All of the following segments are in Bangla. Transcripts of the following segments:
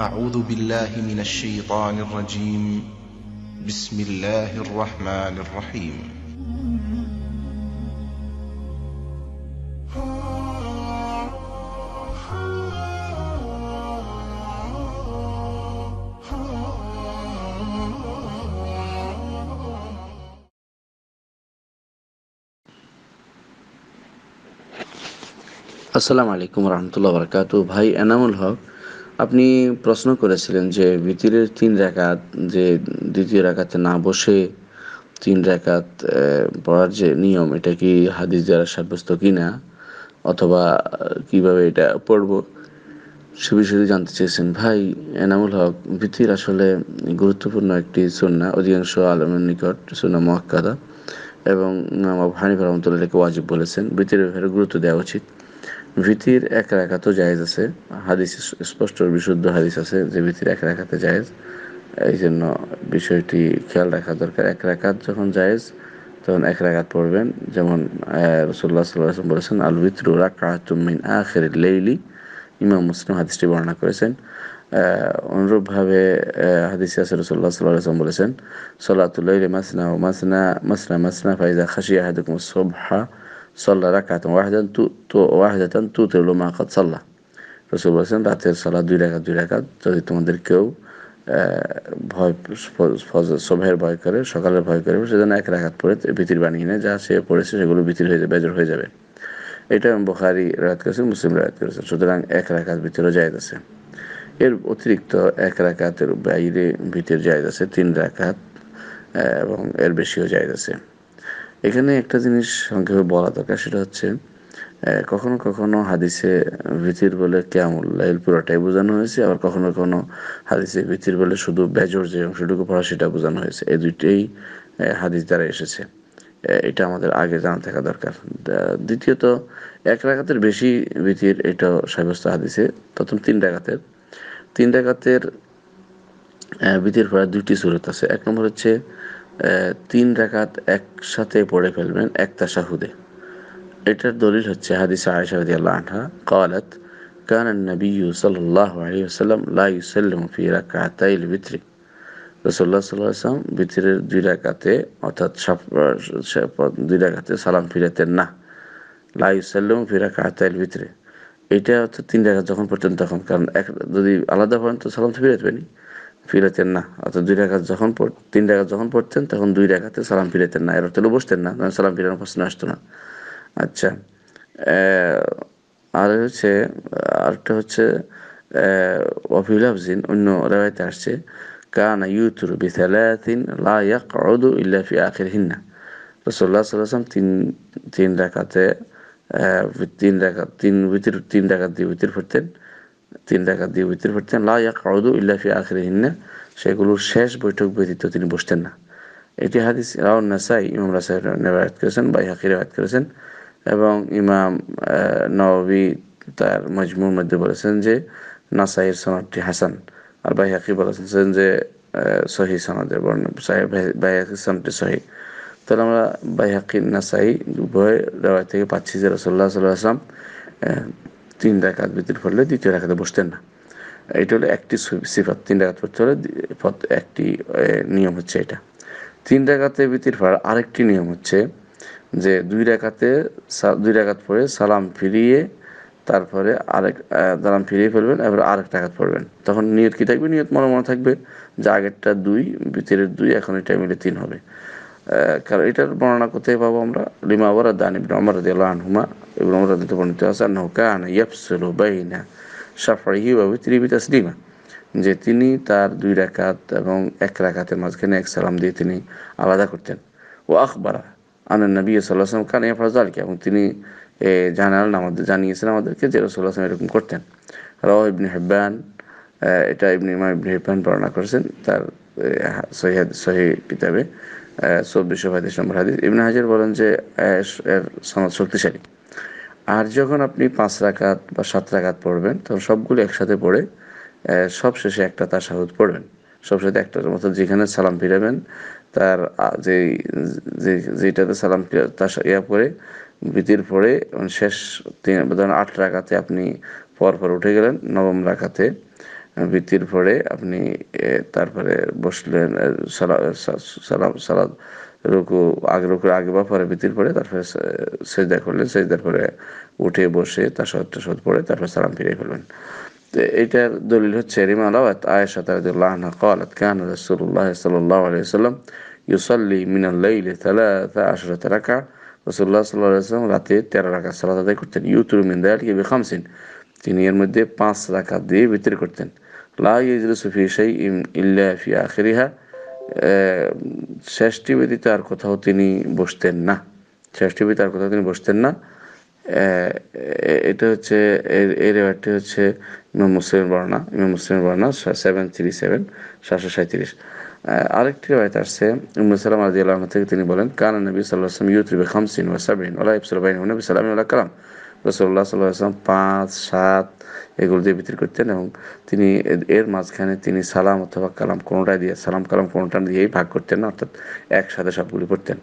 أعوذ بالله من الشيطان الرجيم بسم الله الرحمن الرحيم السلام عليكم ورحمة الله وبركاته ভাই এনামুল হক আপনি প্রশ্ন করেছিলেন যে ভিতরের তিন রেখাত যে দ্বিতীয় রেখাতে না বসে তিন রেখাত পড়ার যে নিয়ম এটা কি হাদিস দ্বারা সাব্যস্ত কি না অথবা কিভাবে এটা পড়ব সে বিষয়ে জানতে চেয়েছেন ভাই এনামুল হক ভিতির আসলে গুরুত্বপূর্ণ একটি সন্না অধিকাংশ আলমের নিকট সন্না মহাক্কাদা এবং হানিফ রহমতুল্লাহকে ওয়াজিব বলেছেন ভিতির ব্যাপারে গুরুত্ব দেওয়া উচিত ভীতির এক রাখাতও জায়েজ আছে হাদিস স্পষ্ট বিশুদ্ধ হাদিস আছে যে ভীতির এক রাখাতে জায়েজ এই জন্য বিষয়টি খেয়াল রাখা দরকার এক রাখাত যখন জায়েজ তখন এক রাখাত পড়বেন যেমন রসুল্লাহ সাল্লাম বলেছেন আল ভিতরু রাকাতুমিন আখের লেইলি ইমাম মুসলিম হাদিসটি বর্ণনা করেছেন অনুরূপভাবে হাদিসে আছে রসুল্লাহ সাল্লাম বলেছেন সলাতুল্লাহ মাসনা ও মাসনা মাসনা মাসনা ফাইজা খাসিয়া হাদুকুম সোভা সল্লা রাখাত ওয়াহদান তু তো ওয়াহদাতান তু তেল মাকাত সাল্লাহ রসুল বলেছেন রাতের সালা দুই রাখাত দুই রাখাত যদি তোমাদের কেউ ভয় সভায়ের ভয় করে সকালের ভয় করে সেজন্য এক রাখাত পরে ভিতির বানিয়ে নেয় যা সে পড়েছে সেগুলো ভিতির হয়ে যাবে বেজর হয়ে যাবে এটা বোখারি রাত করেছে মুসলিম রাত করেছে সুতরাং এক রাখাত ভিতরে জায়দ আছে এর অতিরিক্ত এক রাখাতের বাইরে ভিতরে যায় আছে তিন রাখাত এবং এর বেশিও জায়দ আছে এখানে একটা জিনিস সংক্ষেপে বলা দরকার সেটা হচ্ছে কখনো কখনো হাদিসে ভিতির বলে কেমন লাইল পুরোটাই বোঝানো হয়েছে আবার কখনো কখনো হাদিসে ভিতির বলে শুধু বেজর যে অংশটুকু পড়া সেটা বোঝানো হয়েছে এই দুইটাই হাদিস দ্বারা এসেছে এটা আমাদের আগে জানা থাকা দরকার দ্বিতীয়ত এক রাগাতের বেশি ভিতির এটা সাব্যস্ত হাদিসে প্রথম তিন রাখাতের তিন রাখাতের ভিতির পড়া দুইটি সুরত আছে এক নম্বর হচ্ছে তিন রাকাত একসাথে পড়ে ফেলবেন এক তাশাহুদে এটার দলিল হচ্ছে হাদিস আয়েশা রাদিয়াল্লাহু আনহা قالت كان النبي صلى الله عليه وسلم لا يسلم في ركعتي الوتر রাসূলুল্লাহ সাল্লাল্লাহু আলাইহি ওয়াসাল্লাম বিতরের দুই রাকাতে অর্থাৎ দুই রাকাতে সালাম ফিরাতেন না লা ইউসাল্লাম ফি রাকাতাইল বিতরে এটা অর্থাৎ তিন রাকাত যখন পড়তেন তখন কারণ এক যদি আলাদা পড়েন তো সালাম তো ফিরাতে পারেনি ফিরাতেন না অর্থাৎ দুই রেখাত যখন তিন রেখাত যখন পড়তেন তখন দুই রেখাতে সালাম ফিরাতেন না এর অর্থ বসতেন না সালাম ফিরানো প্রশ্ন আসতো না আচ্ছা আর হচ্ছে আরেকটা হচ্ছে অফিল আফজিন অন্য রেওয়াইতে আসছে কানা ইউতুর বিথালাতিন লা ইয়াকউদু ইল্লা ফি হিন্না রাসূলুল্লাহ সাল্লাল্লাহু আলাইহি তিন তিন রাকাতে তিন রাকাত তিন উইতির তিন রাকাত দিয়ে উইতির পড়তেন তিন রাকাত দিয়ে বিতর পড়তেন লাইয়া কাউদু ইল্লাফি ফি সেগুলোর শেষ বৈঠক ব্যতীত তিনি বসতেন না এটি হাদিস রাও নাসাই ইমাম রাসাই রেওয়ায়াত করেছেন বা ইহাকে রেওয়ায়াত করেছেন এবং ইমাম নবী তার মজমুর মধ্যে বলেছেন যে নাসাইয়ের সনদটি হাসান আর হাকি বলেছেন যে সহি সনদের বর্ণ বাইহাকি সনদটি সহি তাহলে আমরা বাইহাকি নাসাই উভয় রেওয়ায় থেকে পাচ্ছি যে রসল্লাহ সাল্লাহ আসলাম তিন রাকাত বিতর পড়লে দ্বিতীয় রাখাতে বসতেন না এটা হলো একটি সিফাত তিন রাখাত পড়তে হলে একটি নিয়ম হচ্ছে এটা তিন রাখাতে বিতির পড়ার আরেকটি নিয়ম হচ্ছে যে দুই রাখাতে দুই রাখাত পরে সালাম ফিরিয়ে তারপরে আরেক দালাম ফিরিয়ে ফেলবেন এবার আরেক টাকাত পড়বেন তখন নিয়ত কী থাকবে নিয়ত মনে মনে থাকবে যে আগেরটা দুই ভিতরের দুই এখন এটা মিলে তিন হবে কারণ এটার বর্ণনা কোথায় পাবো আমরা লিমাওয়ারা দান আমার অমর রাদিয়াল্লাহু আনহুমা এবং আমরা রাদিয়াল্লাহু বর্ণিত আছে আনহু কানা ইয়াফসুলু বাইনা শাফাইহি ওয়া বিত্রি বিতাসলিমা যে তিনি তার দুই রাকাত এবং এক রাকাতের মাঝখানে এক সালাম দিয়ে তিনি আলাদা করতেন ও আখবারা আনন্দ নবী সাল্লাল্লাহু আলাইহি কানা ইয়াফরাজু আলকে এবং তিনি এ জানাল আমাদের জানিয়েছেন আমাদেরকে যে রাসূলুল্লাহ সাল্লাল্লাহু এরকম করতেন রাহ ইবনে হিব্বান এটা ইবনে মা ইবনি হিব্বান বর্ণনা করেছেন তার সহি সহি কিতাবে চব্বিশশো পঁয়ত্রিশ নম্বর হাদিস ইবনে হাজার বলেন যে এর সনদ শক্তিশালী আর যখন আপনি পাঁচ রাকাত বা সাত রাকাত পড়বেন তখন সবগুলো একসাথে পড়ে সব শেষে একটা তার সাহুদ পড়বেন সব শেষে একটার মতো যেখানে সালাম ফিরাবেন তার যে যেটাতে সালাম তার ইয়া করে বিতির পরে শেষ তিন ধরেন আট রাকাতে আপনি পরপর উঠে গেলেন নবম রাকাতে ভিত্তির পরে আপনি তারপরে বসলেন সালাম সালাদ রুকু আগে রুকুর আগে বা পরে ভিত্তির পরে তারপরে সেজদা করলেন সেজদার পরে উঠে বসে তার সত্য সত পড়ে তারপরে সালাম ফিরে ফেললেন তো এইটার দলিল হচ্ছে রিমা আলাওয়াত আয়েশা তারদুল্লাহ কালাত কান রসুল্লাহ সাল্লাহ আলাইহি সাল্লাম ইউসাল্লি ইউসল্লি মিনাল্লাইলে তালা তা আশরা তারাকা রসুল্লাহ সাল্লাম রাতে তেরো রাকাত সালাত আদায় করতেন ইউতুর মিন দায়ালকে খামসিন তিনি এর মধ্যে পাঁচ রাকাত দিয়ে বিতর করতেন লা ইজলিস ফি শাই ইল্লা ফি আখিরিহা শেষটি ব্যতীত আর কোথাও তিনি বসতেন না শেষটি ব্যতীত আর কোথাও তিনি বসতেন না এটা হচ্ছে এর এই রেওয়ারটি হচ্ছে ইমাম মুসলিমের বর্ণনা ইমাম মুসলিমের বর্ণনা সেভেন থ্রি সেভেন সাতশো সাঁত্রিশ আরেকটি রেওয়ায়ত আসছে ইমরুল সালাম আদি আল্লাহ থেকে তিনি বলেন কানা নবী সাল্লাহ আসলাম ইউথ রিবে খামসিন ওয়া সাবিন ওলা ইফসুল বাইন নবী সালাম ওলা কালাম রসল্লাহ সাল্লাহ পাঁচ সাত এগুলো দিয়ে বিক্রি করতেন এবং তিনি এর মাঝখানে তিনি সালাম অথবা কালাম কোনোটা দিয়ে সালাম কালাম কোনোটা দিয়েই ভাগ করতেন না অর্থাৎ একসাথে সবগুলি পড়তেন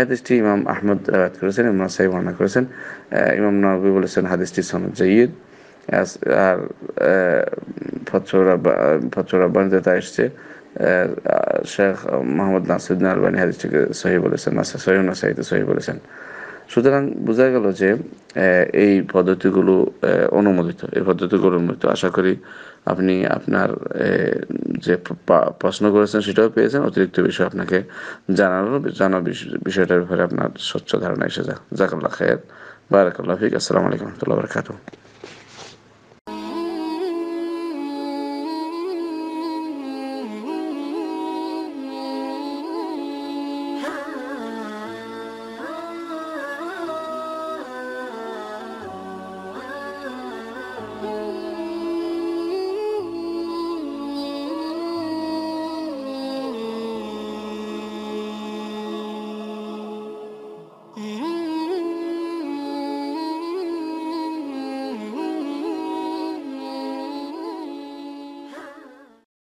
হাদিসটি ইমাম আহমদ রাত করেছেন ইমাম সাহেব মানা করেছেন ইমাম নবী বলেছেন হাদিসটি সনদ জঈদ আর ফচর ফচরা তা এসছে শেখ মোহাম্মদ নাসুদ্দিন আলবানী হাদিসটিকে সহি বলেছেন নাসা সহি সহি বলেছেন সুতরাং বোঝা গেল যে এই পদ্ধতিগুলো অনুমোদিত এই পদ্ধতিগুলো অনুমোদিত আশা করি আপনি আপনার যে প্রশ্ন করেছেন সেটাও পেয়েছেন অতিরিক্ত বিষয় আপনাকে জানানো জানা বিষয়টার ব্যাপারে আপনার স্বচ্ছ ধারণা এসে যাক জাকাল্লা খায়ের বারাকাল্লাহ ফিক আসসালামু আলাইকুম রহমতুল্লাহ বরকাতু